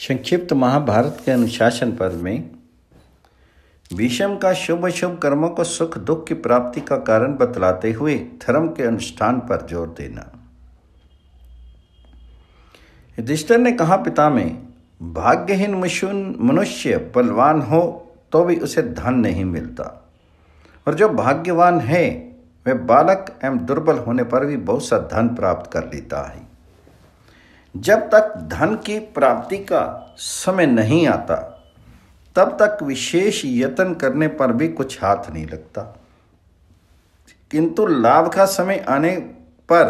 संक्षिप्त महाभारत के अनुशासन पर्व में विषम का शुभ अशुभ कर्मों को सुख दुख की प्राप्ति का कारण बतलाते हुए धर्म के अनुष्ठान पर जोर देना युधिष्ठर ने कहा पिता में भाग्यहीन मशून मनुष्य बलवान हो तो भी उसे धन नहीं मिलता और जो भाग्यवान है वह बालक एवं दुर्बल होने पर भी बहुत सा धन प्राप्त कर लेता है जब तक धन की प्राप्ति का समय नहीं आता तब तक विशेष यत्न करने पर भी कुछ हाथ नहीं लगता किंतु लाभ का समय आने पर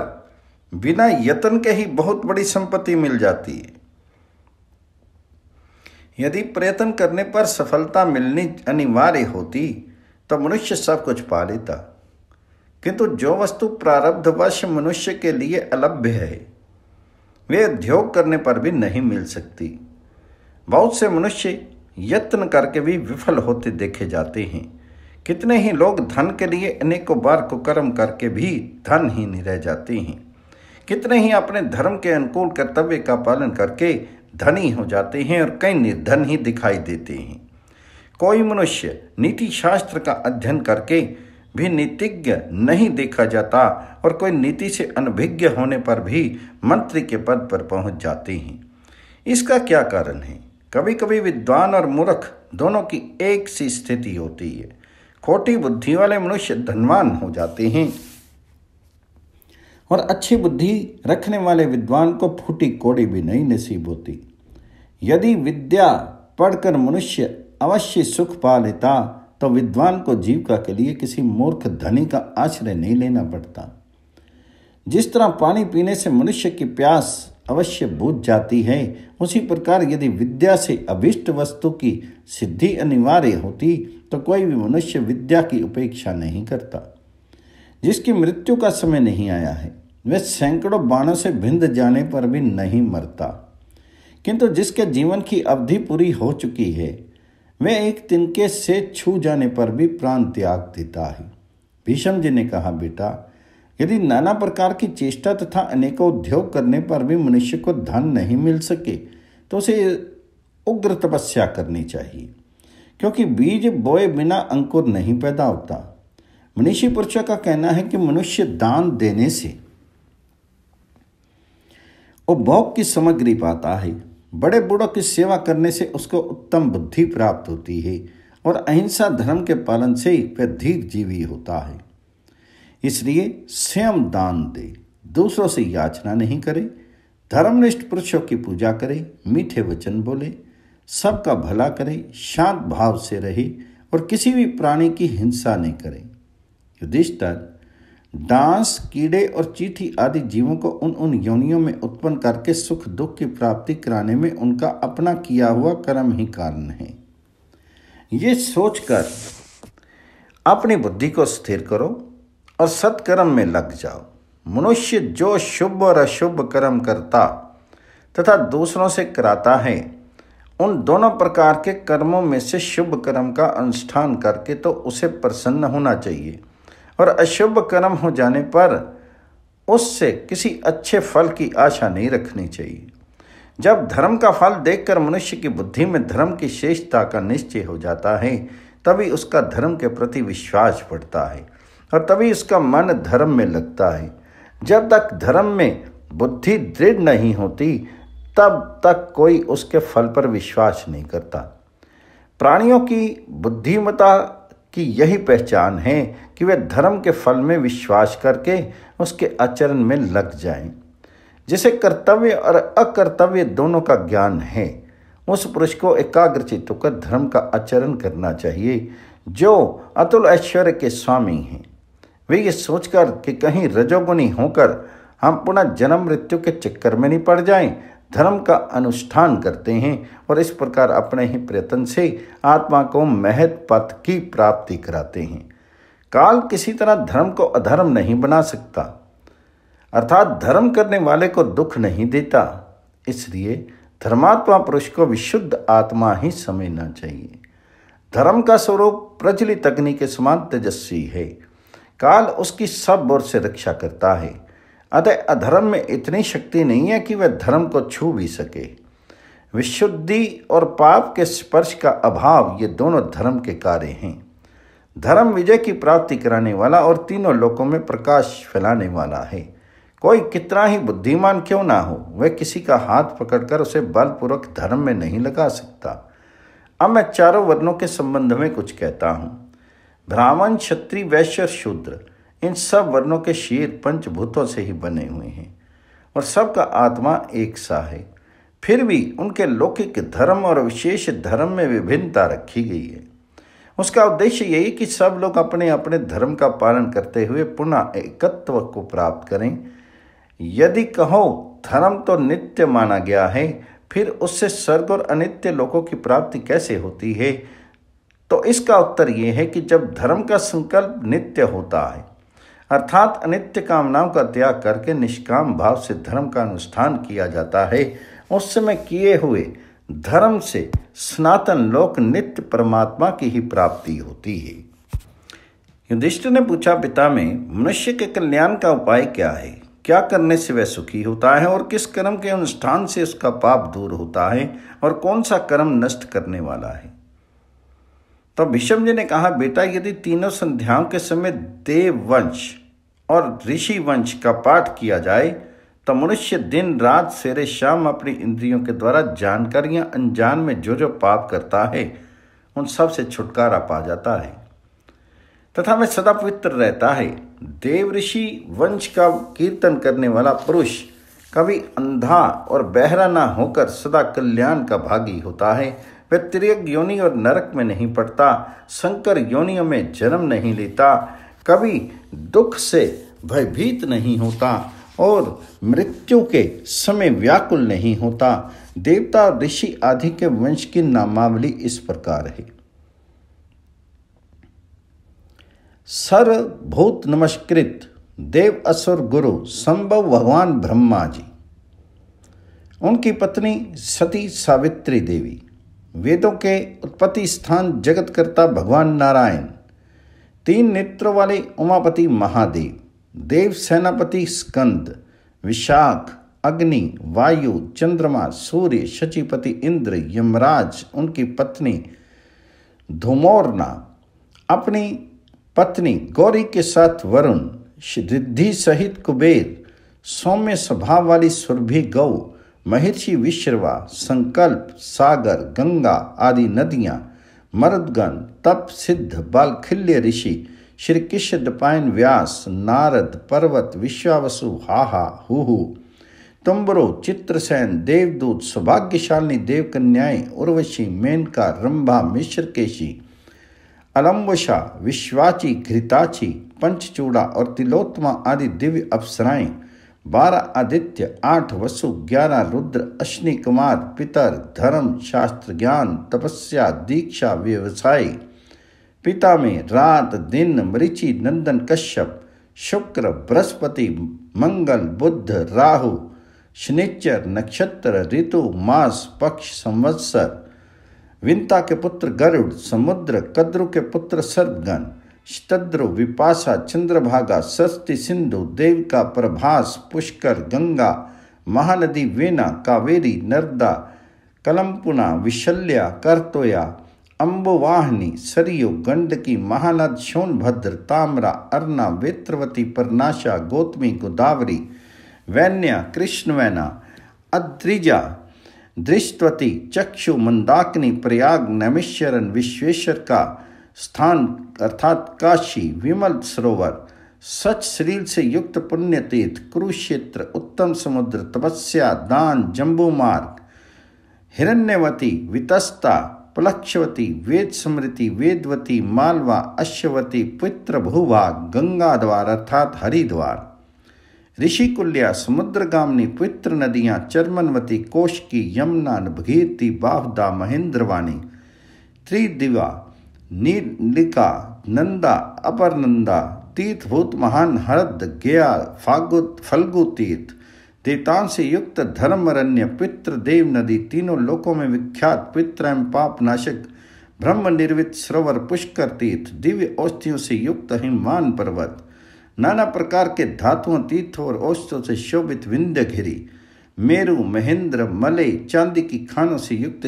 बिना यत्न के ही बहुत बड़ी संपत्ति मिल जाती है यदि प्रयत्न करने पर सफलता मिलनी अनिवार्य होती तो मनुष्य सब कुछ पा लेता किंतु जो वस्तु प्रारब्धवश मनुष्य के लिए अलभ्य है वे उद्योग करने पर भी नहीं मिल सकती बहुत से मनुष्य यत्न करके भी विफल होते देखे जाते हैं कितने ही लोग धन के लिए अनेकों बार कुकर्म करके भी धन ही नहीं रह जाते हैं कितने ही अपने धर्म के अनुकूल कर्तव्य का पालन करके धनी हो जाते हैं और कई निर्धन ही दिखाई देते हैं कोई मनुष्य नीति शास्त्र का अध्ययन करके भी नीतिज्ञ नहीं देखा जाता और कोई नीति से अनभिज्ञ होने पर भी मंत्री के पद पर पहुंच जाते हैं इसका क्या कारण है कभी कभी विद्वान और मूर्ख दोनों की एक सी स्थिति होती है खोटी बुद्धि वाले मनुष्य धनवान हो जाते हैं और अच्छी बुद्धि रखने वाले विद्वान को फूटी कोड़ी भी नहीं नसीब होती यदि विद्या पढ़कर मनुष्य अवश्य सुख पा लेता तो विद्वान को जीविका के लिए किसी मूर्ख धनी का आश्रय नहीं लेना पड़ता जिस तरह पानी पीने से मनुष्य की प्यास अवश्य बुझ जाती है उसी प्रकार यदि विद्या से अभिष्ट वस्तु की सिद्धि अनिवार्य होती तो कोई भी मनुष्य विद्या की उपेक्षा नहीं करता जिसकी मृत्यु का समय नहीं आया है वह सैकड़ों बाणों से भिंद जाने पर भी नहीं मरता किंतु जिसके जीवन की अवधि पूरी हो चुकी है वह एक तिनके से छू जाने पर भी प्राण त्याग देता है भीषम जी ने कहा बेटा यदि नाना प्रकार की चेष्टा तथा अनेकों उद्योग करने पर भी मनुष्य को धन नहीं मिल सके तो उसे उग्र तपस्या करनी चाहिए क्योंकि बीज बोए बिना अंकुर नहीं पैदा होता मनीषी पुरुषों का कहना है कि मनुष्य दान देने से उपभोग की सामग्री पाता है बड़े बूढ़ों की सेवा करने से उसको उत्तम बुद्धि प्राप्त होती है और अहिंसा धर्म के पालन से ही वह धीर जीवी होता है इसलिए स्वयं दान दे दूसरों से याचना नहीं करे धर्मनिष्ठ पुरुषों की पूजा करे मीठे वचन बोले सबका भला करे शांत भाव से रहे और किसी भी प्राणी की हिंसा नहीं करें युधिष्ठर डांस कीड़े और चीठी आदि जीवों को उन उन योनियों में उत्पन्न करके सुख दुख की प्राप्ति कराने में उनका अपना किया हुआ कर्म ही कारण है ये सोचकर अपनी बुद्धि को स्थिर करो और सत्कर्म में लग जाओ मनुष्य जो शुभ और अशुभ कर्म करता तथा दूसरों से कराता है उन दोनों प्रकार के कर्मों में से शुभ कर्म का अनुष्ठान करके तो उसे प्रसन्न होना चाहिए और अशुभ कर्म हो जाने पर उससे किसी अच्छे फल की आशा नहीं रखनी चाहिए जब धर्म का फल देखकर मनुष्य की बुद्धि में धर्म की शेषता का निश्चय हो जाता है तभी उसका धर्म के प्रति विश्वास बढ़ता है और तभी उसका मन धर्म में लगता है जब तक धर्म में बुद्धि दृढ़ नहीं होती तब तक कोई उसके फल पर विश्वास नहीं करता प्राणियों की बुद्धिमता की यही पहचान है कि वे धर्म के फल में विश्वास करके उसके आचरण में लग जाएं। जिसे कर्तव्य और अकर्तव्य दोनों का ज्ञान है उस पुरुष को एकाग्रचित होकर धर्म का आचरण करना चाहिए जो अतुल ऐश्वर्य के स्वामी हैं वे ये सोचकर कि कहीं रजोगुणी होकर हम पुनः जन्म मृत्यु के चक्कर में नहीं पड़ जाएं धर्म का अनुष्ठान करते हैं और इस प्रकार अपने ही प्रयत्न से आत्मा को महत पथ की प्राप्ति कराते हैं काल किसी तरह धर्म को अधर्म नहीं बना सकता अर्थात धर्म करने वाले को दुख नहीं देता इसलिए धर्मात्मा पुरुष को विशुद्ध आत्मा ही समझना चाहिए धर्म का स्वरूप प्रचलित अग्नि के समान तेजस्वी है काल उसकी सब ओर से रक्षा करता है अतः अधर्म में इतनी शक्ति नहीं है कि वह धर्म को छू भी सके विशुद्धि और पाप के स्पर्श का अभाव ये दोनों धर्म के कार्य हैं धर्म विजय की प्राप्ति कराने वाला और तीनों लोकों में प्रकाश फैलाने वाला है कोई कितना ही बुद्धिमान क्यों ना हो वह किसी का हाथ पकड़कर उसे बलपूर्वक धर्म में नहीं लगा सकता अब मैं चारों वर्णों के संबंध में कुछ कहता हूँ ब्राह्मण क्षत्रि वैश्य और शूद्र इन सब वर्णों के शीर पंचभूतों से ही बने हुए हैं और सबका आत्मा एक सा है फिर भी उनके लौकिक धर्म और विशेष धर्म में विभिन्नता रखी गई है उसका उद्देश्य यही कि सब लोग अपने अपने धर्म का पालन करते हुए पुनः एकत्व को प्राप्त करें यदि कहो धर्म तो नित्य माना गया है फिर उससे स्वर्ग और अनित्य लोगों की प्राप्ति कैसे होती है तो इसका उत्तर यह है कि जब धर्म का संकल्प नित्य होता है अर्थात अनित्य कामनाओं का त्याग करके निष्काम भाव से धर्म का अनुष्ठान किया जाता है उस समय किए हुए धर्म से सनातन लोक नित्य परमात्मा की ही प्राप्ति होती है युधिष्ठिर ने पूछा पिता में मनुष्य के कल्याण का उपाय क्या है क्या करने से वह सुखी होता है और किस कर्म के अनुष्ठान से उसका पाप दूर होता है और कौन सा कर्म नष्ट करने वाला है तो भीषम जी ने कहा बेटा यदि तीनों संध्याओं के समय देववंश और ऋषि वंश का पाठ किया जाए तो मनुष्य दिन रात सेरे शाम अपनी इंद्रियों के द्वारा या अनजान में जो जो पाप करता है उन सब से छुटकारा पा जाता है तथा वह सदा पवित्र रहता है देव ऋषि वंश का कीर्तन करने वाला पुरुष कभी अंधा और बहरा ना होकर सदा कल्याण का भागी होता है वह त्रियक योनि और नरक में नहीं पड़ता शंकर योनियों में जन्म नहीं लेता कभी दुख से भयभीत नहीं होता और मृत्यु के समय व्याकुल नहीं होता देवता ऋषि आदि के वंश की नामावली इस प्रकार है सर्वभूत नमस्कृत देव असुर गुरु संभव भगवान ब्रह्मा जी उनकी पत्नी सती सावित्री देवी वेदों के उत्पत्ति स्थान जगतकर्ता भगवान नारायण तीन नेत्रों वाले उमापति महादेव देव सेनापति स्कंद विशाख अग्नि वायु चंद्रमा सूर्य शचिपति इंद्र यमराज उनकी पत्नी धुमोरना अपनी पत्नी गौरी के साथ वरुण रिद्धि सहित कुबेर सौम्य स्वभाव वाली सुरभि गौ महर्षि विश्रवा संकल्प सागर गंगा आदि नदियाँ मरदगन तप सिद्ध बालखिल्य ऋषि श्री कृष्ण दपायन व्यास नारद पर्वत विश्वावसु हाहा हु तुम्बरो चित्रसेन देवदूत सौभाग्यशालिनी देवकन्याएं उर्वशी मेनका रंभा मिश्र केशी अलम्बुषा विश्वाची घृताची पंचचूड़ा और तिलोत्मा आदि दिव्य अप्सराएं बारह आदित्य आठ वसु ग्यारह रुद्र अश्नि कुमार पितर धर्म शास्त्र ज्ञान तपस्या दीक्षा व्यवसाय पिता में रात दिन मरीचि नंदन कश्यप शुक्र बृहस्पति मंगल बुद्ध राहु शनिचर नक्षत्र ऋतु मास पक्ष संवत्सर विंता के पुत्र गरुड़ समुद्र कद्रु के पुत्र सर्वगण शतद्रु विपासा चंद्रभागा सस्ति सिंधु देविका प्रभास पुष्कर गंगा महानदी वेना कावेरी नर्दा कलमपुना विशल्या कर्तोया अम्बुवाहिनी सरयू गंडकी महानद सोनभद्र ताम्रा अर्ना वेत्रवती परनाशा गोतमी गोदावरी वैन्या कृष्णवैना अद्रिजा दृष्टवती चक्षु मंदाकिनी प्रयाग नैमिश्वरन विश्वेश्वर का स्थान अर्थात काशी विमल सरोवर सच शरीर से युक्त पुण्य तीर्थ कुरुक्षेत्र उत्तम समुद्र तपस्या दान जम्बू मार्ग हिरण्यवती वितस्ता पुलक्षवती वेद स्मृति वेदवती मालवा अश्वती पवित्र भूभाग गंगा द्वार अर्थात हरिद्वार ऋषिकुल्या समुद्रगामनी पवित्र नदियाँ चरमनवती कोश की यमुना भगीरथी बाहुदा महेंद्रवाणी त्रिदिवा नीलिका नंदा अपर नंदा तीर्थ भूत महान हरद गया फागुत फल्गु तीर्थ देवताओं से युक्त धर्मरण्य पितृदेव नदी तीनों लोकों में विख्यात पित्र एवं पाप नाशक ब्रह्म निर्वित सरोवर पुष्कर तीर्थ दिव्य औषधियों से युक्त हिमान पर्वत नाना प्रकार के धातुओं तीर्थों और औषधियों से शोभित विंध्य घिरी मेरु महेंद्र मलय चांदी की खानों से युक्त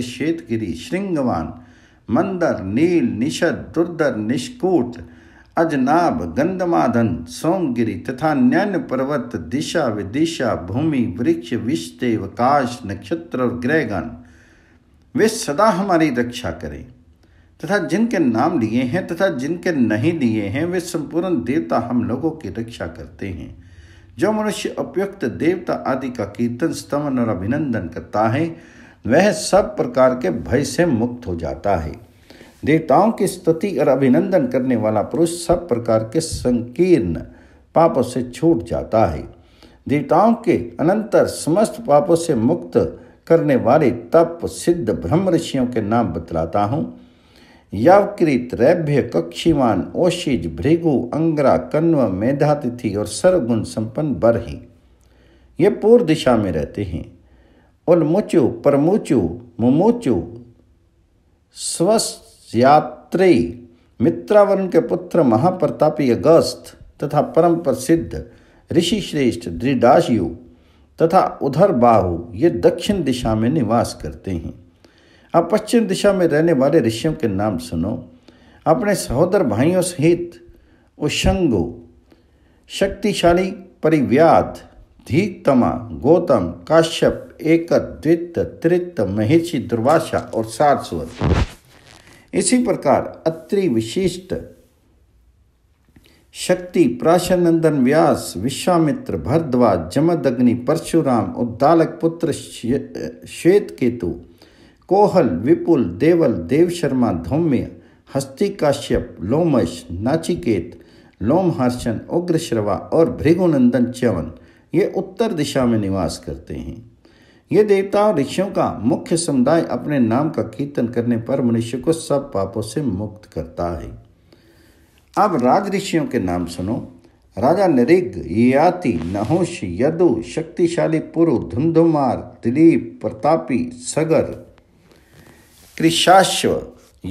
गिरी श्रृंगवान मंदर नील निषद दुर्धर निष्कूट अजनाब गंधमाधन सोमगिरी तथा अन्य पर्वत दिशा विदिशा भूमि वृक्ष विषदेव काश नक्षत्र और ग्रहगण वे सदा हमारी रक्षा करें तथा जिनके नाम लिए हैं तथा जिनके नहीं लिए हैं वे संपूर्ण देवता हम लोगों की रक्षा करते हैं जो मनुष्य उपयुक्त देवता आदि का कीर्तन स्तमन और अभिनंदन करता है वह सब प्रकार के भय से मुक्त हो जाता है देवताओं की स्तुति और अभिनंदन करने वाला पुरुष सब प्रकार के संकीर्ण पापों से छूट जाता है देवताओं के अनंतर समस्त पापों से मुक्त करने वाले तप सिद्ध ब्रह्म ऋषियों के नाम बतलाता हूँ यावकृत रैभ्य कक्षीवान ओशिज भृगु अंग्रा कन्व मेधातिथि और सर्वगुण संपन्न बर ही ये पूर्व दिशा में रहते हैं उलमुचु परमुचु मुमुचु स्वस्यात्री मित्रावरण के पुत्र महाप्रतापी अगस्त तथा परम प्रसिद्ध ऋषि श्रेष्ठ दृढ़ाशयु तथा उधर बाहु ये दक्षिण दिशा में निवास करते हैं अब पश्चिम दिशा में रहने वाले ऋषियों के नाम सुनो अपने सहोदर भाइयों सहित उशंगो शक्तिशाली परिव्याध धीतमा गौतम काश्यप एकत द्वित त्रित महिषि दुर्वासा और सारस्वत इसी प्रकार अत्रि विशिष्ट शक्ति प्राशनंदन व्यास विश्वामित्र भरद्वाज जमदग्नि परशुराम उद्दालक पुत्र श्वेत केतु कोहल विपुल देवल देवशर्मा धौम्य हस्ति काश्यप लोमश नाचिकेत लोमहर्षण उग्रश्रवा और भृगुनंदन च्यवन ये उत्तर दिशा में निवास करते हैं ये देवता और ऋषियों का मुख्य समुदाय अपने नाम का कीर्तन करने पर मनुष्य को सब पापों से मुक्त करता है अब राज ऋषियों के नाम सुनो राजा नरिग याति नहुष यदु शक्तिशाली पुरु धुंधुमार दिलीप प्रतापी सगर कृषाश्व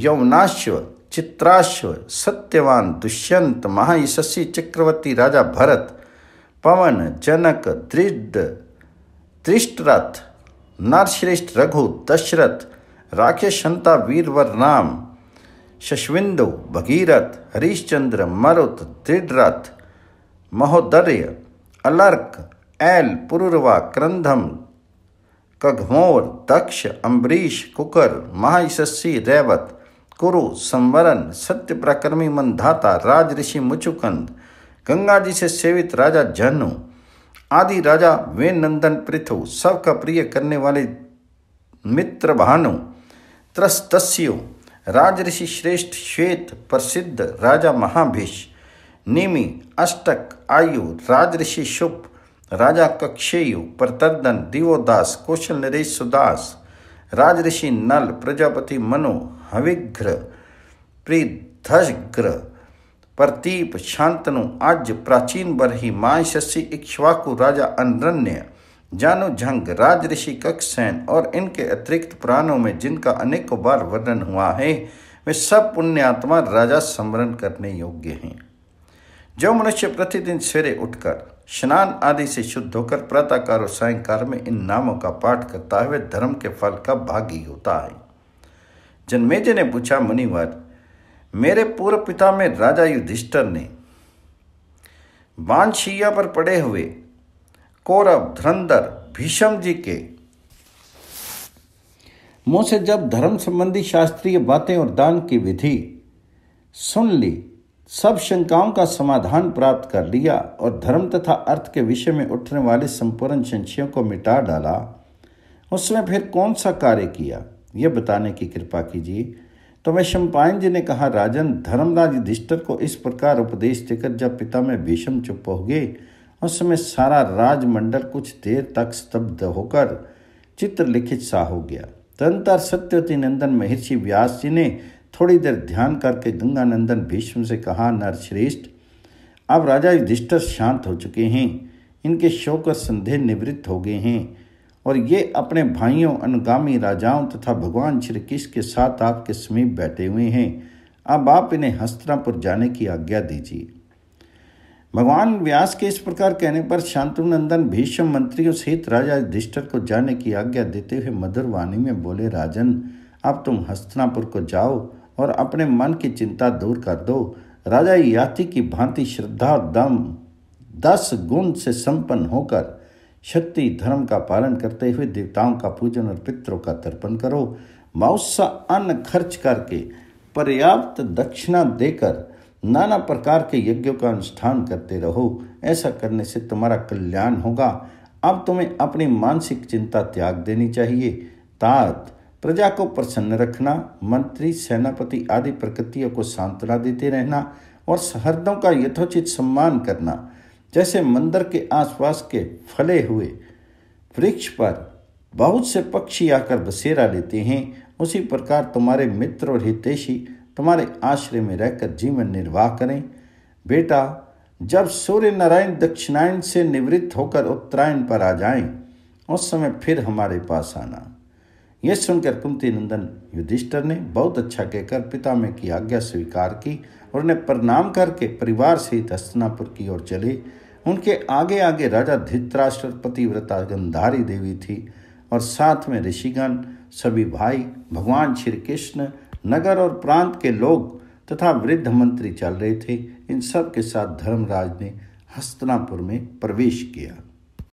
यौनाश्व चित्राश्व सत्यवान दुष्यंत महायशस्वी चक्रवर्ती राजा भरत पवन जनक दृढ़ त्रिष्टरथ नरश्रेष्ठ रघु दशरथ संता वीरवर राम शशविंदु भगीरथ हरिश्चंद्र मरुत दृढ़रथ महोदर्य अलर्क ऐल पुरुरवा क्रंधम कघमोर दक्ष अम्बरीश कुकर महायशस्वी रैवत कुरु संवरण सत्य प्रकर्मी मंधाता राज ऋषि मुचुकंद गंगा जी से सेवित राजा जनु आदि राजा वे नंदन पृथु सबका प्रिय करने वाले मित्र भानु त्रस्तस्यो राज ऋषि श्रेष्ठ श्वेत प्रसिद्ध राजा महाभीष निमि अष्टक आयु राज ऋषि शुभ राजा कक्षेयु प्रतर्दन दिवोदास कौशल नरेश सुदास राज ऋषि नल प्रजापति मनो हविघ्र प्रिधग्र प्रतीप शांतनु आज प्राचीन बरही माय शशि इक्ष्वाकु राजा अनरण्य जानु झंग राज ऋषि कक्षसेन और इनके अतिरिक्त पुराणों में जिनका अनेकों बार वर्णन हुआ है वे सब पुण्यात्मा राजा स्मरण करने योग्य हैं जो मनुष्य प्रतिदिन सवेरे उठकर स्नान आदि से शुद्ध होकर प्रातःकार और सायंकाल में इन नामों का पाठ करता है वह धर्म के फल का भागी होता है जन्मेजय ने पूछा मुनिवर मेरे पूर्व पिता में राजा युधिष्ठर ने बानशिया पर पड़े हुए कौरव धरंधर भीषम जी के मुंह से जब धर्म संबंधी शास्त्रीय बातें और दान की विधि सुन ली सब शंकाओं का समाधान प्राप्त कर लिया और धर्म तथा अर्थ के विषय में उठने वाले संपूर्ण संशयों को मिटा डाला उसने फिर कौन सा कार्य किया यह बताने की कृपा कीजिए तो वह शंपायन जी ने कहा राजन धर्मराज युधिष्ठर को इस प्रकार उपदेश देकर जब पिता में भीषम चुप हो गए उस समय सारा राजमंडल कुछ देर तक स्तब्ध होकर चित्रलिखित सा हो गया तदंतर सत्यवती नंदन महर्षि व्यास जी ने थोड़ी देर ध्यान करके गंगानंदन भीष्म से कहा नरश्रेष्ठ अब राजा युधिष्ठर शांत हो चुके हैं इनके शोक और संदेह निवृत्त हो गए हैं और ये अपने भाइयों अनुगामी राजाओं तथा भगवान श्री कृष्ण के साथ आपके समीप बैठे हुए हैं अब आप इन्हें हस्तनापुर जाने की आज्ञा दीजिए भगवान व्यास के इस प्रकार कहने पर शांतुनंदन भीष्म मंत्रियों सहित राजा युधिष्ठर को जाने की आज्ञा देते हुए मधुर वाणी में बोले राजन अब तुम हस्तनापुर को जाओ और अपने मन की चिंता दूर कर दो राजा याति की भांति श्रद्धा दम दस गुण से संपन्न होकर शक्ति धर्म का पालन करते हुए देवताओं का पूजन और पितरों का तर्पण करो माउसा अन्न खर्च करके पर्याप्त दक्षिणा देकर नाना प्रकार के यज्ञों का अनुष्ठान करते रहो ऐसा करने से तुम्हारा कल्याण होगा अब तुम्हें अपनी मानसिक चिंता त्याग देनी चाहिए तात प्रजा को प्रसन्न रखना मंत्री सेनापति आदि प्रकृतियों को सांत्वना देते रहना और सहृदों का यथोचित सम्मान करना जैसे मंदिर के आसपास के फले हुए वृक्ष पर बहुत से पक्षी आकर बसेरा लेते हैं उसी प्रकार तुम्हारे मित्र और हितेशी तुम्हारे आश्रय में रहकर जीवन निर्वाह करें बेटा जब सूर्य नारायण दक्षिणायन से निवृत्त होकर उत्तरायण पर आ जाएं, उस समय फिर हमारे पास आना यह सुनकर कुंती नंदन युधिष्ठर ने बहुत अच्छा कहकर में की आज्ञा स्वीकार की और उन्हें प्रणाम करके परिवार सहित हस्तनापुर की ओर चले उनके आगे आगे राजा धित्राष्ट्रपति पतिव्रता गंधारी देवी थी और साथ में ऋषिगण सभी भाई भगवान श्री कृष्ण नगर और प्रांत के लोग तथा वृद्ध मंत्री चल रहे थे इन सब के साथ धर्मराज ने हस्तनापुर में प्रवेश किया